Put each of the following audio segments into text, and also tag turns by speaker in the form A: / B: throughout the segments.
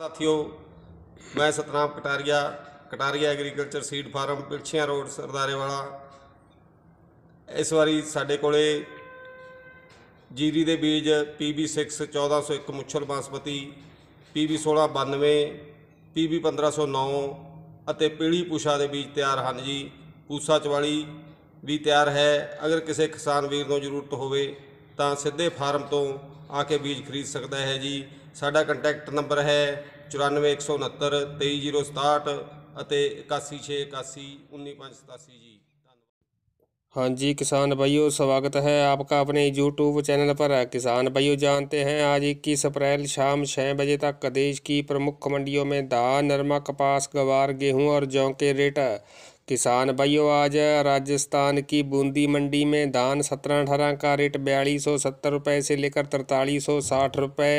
A: ਸਾਥੀਓ ਮੈਂ Satnam Kataria Kataria agriculture seed farm Pilchhian road Sardarewala ਇਸ ਵਾਰੀ ਸਾਡੇ ਕੋਲੇ ਜੀਰੀ ਦੇ ਬੀਜ PB6 1401 ਮੁੱਛਲ ਬਾਸਮਤੀ PB1692 PB1509 ਅਤੇ ਪੀਲੀ ਪੂਸ਼ਾ ਦੇ ਬੀਜ ਤਿਆਰ ਹਨ ਜੀ ਪੂਸਾ 44 ਵੀ ਤਿਆਰ ਹੈ ਅਗਰ ਕਿਸੇ ਕਿਸਾਨ ਵੀਰ ਨੂੰ ਜ਼ਰੂਰਤ ਹੋਵੇ ਤਾਂ ਸਿੱਧੇ ਫਾਰਮ ਤੋਂ ਆ ਕੇ ਬੀਜ ਖਰੀਦ ਸਕਦਾ ਹੈ ਜੀ साडा कंटैक्ट नंबर है एक सौ ਸਾਡਾ ਕੰਟੈਕਟ ਨੰਬਰ ਹੈ 9416932367 ਅਤੇ सतासी जी
B: हाँ जी किसान भाइयों स्वागत है आपका अपने यूट्यूब चैनल पर किसान भाइयों जानते हैं आज इक्कीस अप्रैल शाम छः बजे तक देश की प्रमुख मंडियों में धान नरमा कपास गवार गेहूं और जौ के रेट किसान भाइयों आज राजस्थान की बूंदी मंडी में धान सत्रह अठारह का रेट बयालीस सौ सत्तर रुपये से लेकर तरतालीस सौ साठ रुपये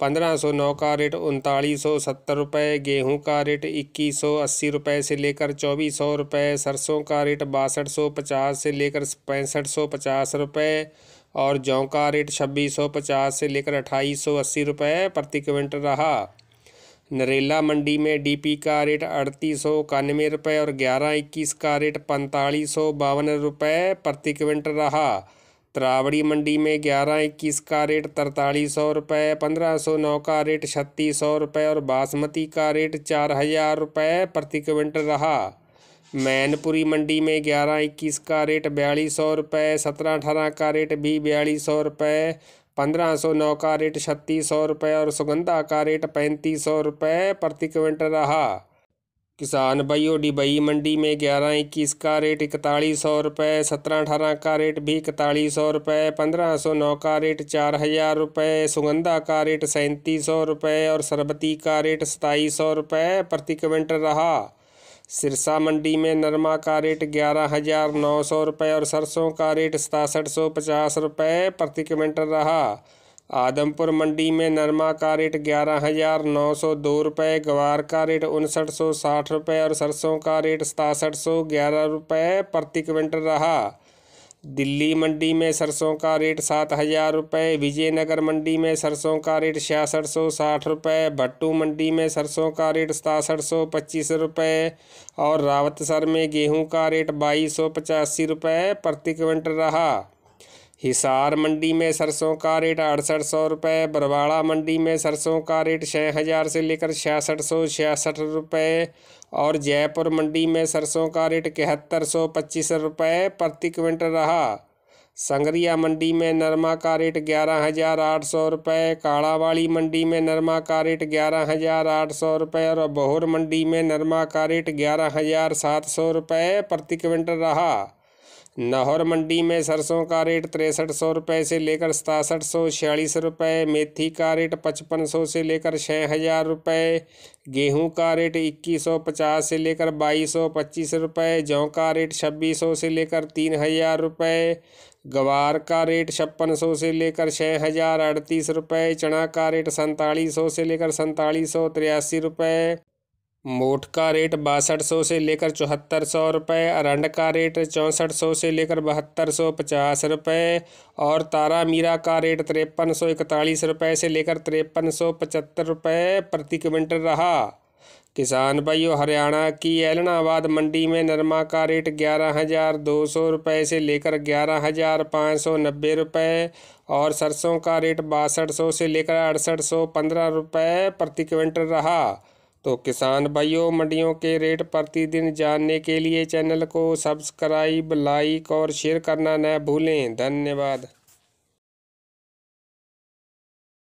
B: पंद्रह सौ नौ का रेट उनतालीस सौ सत्तर रुपये गेहूँ का रेट इक्कीस सौ अस्सी रुपये से लेकर चौबीस सौ रुपये सरसों का रेट बासठ सौ पचास से लेकर पैंसठ सौ पचास रुपये और जौ का रेट छब्बीस सौ पचास से लेकर अट्ठाईस सौ अस्सी रुपये प्रति क्विंटल रहा नरेला मंडी में डीपी का रेट अड़तीस सौ इक्यानवे रुपये और ग्यारह इक्कीस का रेट पैंतालीस सौ बावन रुपये प्रति क्विंटल रहा त्रावड़ी मंडी में ग्यारह इक्कीस का रेट तरतालीस सौ रुपये पंद्रह सौ नौ का रेट छत्तीस सौ रुपये और बासमती का रेट चार हज़ार रुपये प्रति क्विंटल रहा मैनपुरी मंडी में ग्यारह इक्कीस का रेट बयालीस सौ रुपये सत्रह अठारह का रेट भी बयालीस सौ रुपये पंद्रह सौ नौ का रेट छत्तीस सौ रुपये और सुगंधा का रेट पैंतीस सौ रुपये प्रति क्विंटल रहा किसान और डिबई मंडी में ग्यारह इक्कीस का रेट इकतालीस सौ रुपये सत्रह अठारह का रेट भी इकतालीस सौ रुपये पंद्रह सौ नौ का रेट चार हज़ार रुपये सुगंधा का रेट सैंतीस सौ रुपये और सरबती का रेट सताईस सौ रुपये प्रति क्विंटल रहा सिरसा मंडी में नरमा का रेट ग्यारह हज़ार नौ सौ रुपये और सरसों का रेट सतासठ सौ पचास रुपये प्रति क्विंटल रहा आदमपुर मंडी में नरमा का रेट ग्यारह हज़ार नौ सौ दो रुपये ग्वार का रेट उनसठ सौ साठ रुपये और सरसों का रेट सतासठ सौ ग्यारह रुपये प्रति क्विंटल रहा दिल्ली मंडी में सरसों का रेट सात हज़ार रुपये विजयनगर मंडी में सरसों का रेट छियासठ सौ साठ रुपये भट्टू मंडी में सरसों का रेट सतासठ सौ पच्चीस रुपये और रावतसर में गेहूं का रेट बाईस सौ पचासी रुपये प्रति क्विंटल रहा हिसार मंडी में सरसों का रेट अड़सठ सौ रुपये बरवाड़ा मंडी में सरसों का रेट छः हज़ार से लेकर छियासठ सौ छियासठ रुपये और जयपुर मंडी में सरसों का रेट इकहत्तर सौ पच्चीस रुपये प्रति क्विंटल रहा संगरिया मंडी में नरमा का रेट ग्यारह हज़ार आठ सौ रुपये काड़ावाड़ी मंडी में नरमा का रेट ग्यारह हज़ार आठ सौ रुपये और बहोर मंडी में नरमा का रेट ग्यारह हज़ार सात सौ रुपये प्रति क्विंटल रहा नाहौर मंडी में सरसों का रेट तिरसठ सौ रुपये से लेकर सतासठ सौ छियालीस रुपये मेथी का रेट पचपन सौ से लेकर छः हज़ार रुपये गेहूं का रेट इक्कीस सौ पचास से लेकर बाईस सौ पच्चीस रुपये जौ का रेट छब्बीस सौ से लेकर तीन हज़ार रुपये गवार का रेट छप्पन सौ से लेकर छः हज़ार अड़तीस रुपये चना का रेट सैंतालीस सौ से लेकर सैंतालीस सौ तिरासी रुपये मोठ का रेट बासठ सौ से लेकर चौहत्तर सौ रुपये अरंड का रेट चौंसठ सौ से लेकर बहत्तर सौ पचास रुपये और तारा मीरा का रेट तिरपन सौ इकतालीस रुपये से लेकर तिरपन सौ पचहत्तर रुपये प्रति क्विंटल रहा किसान भाइयों हरियाणा की एलनाबाद मंडी में नरमा का रेट ग्यारह हज़ार दो सौ रुपये से लेकर ग्यारह हज़ार पाँच सौ नब्बे रुपये और सरसों का रेट बासठ सौ से लेकर अड़सठ सौ पंद्रह रुपये प्रति क्विंटल रहा तो किसान भाइयों मंडियों के रेट प्रतिदिन जानने के लिए चैनल
A: को सब्सक्राइब लाइक और शेयर करना न भूलें धन्यवाद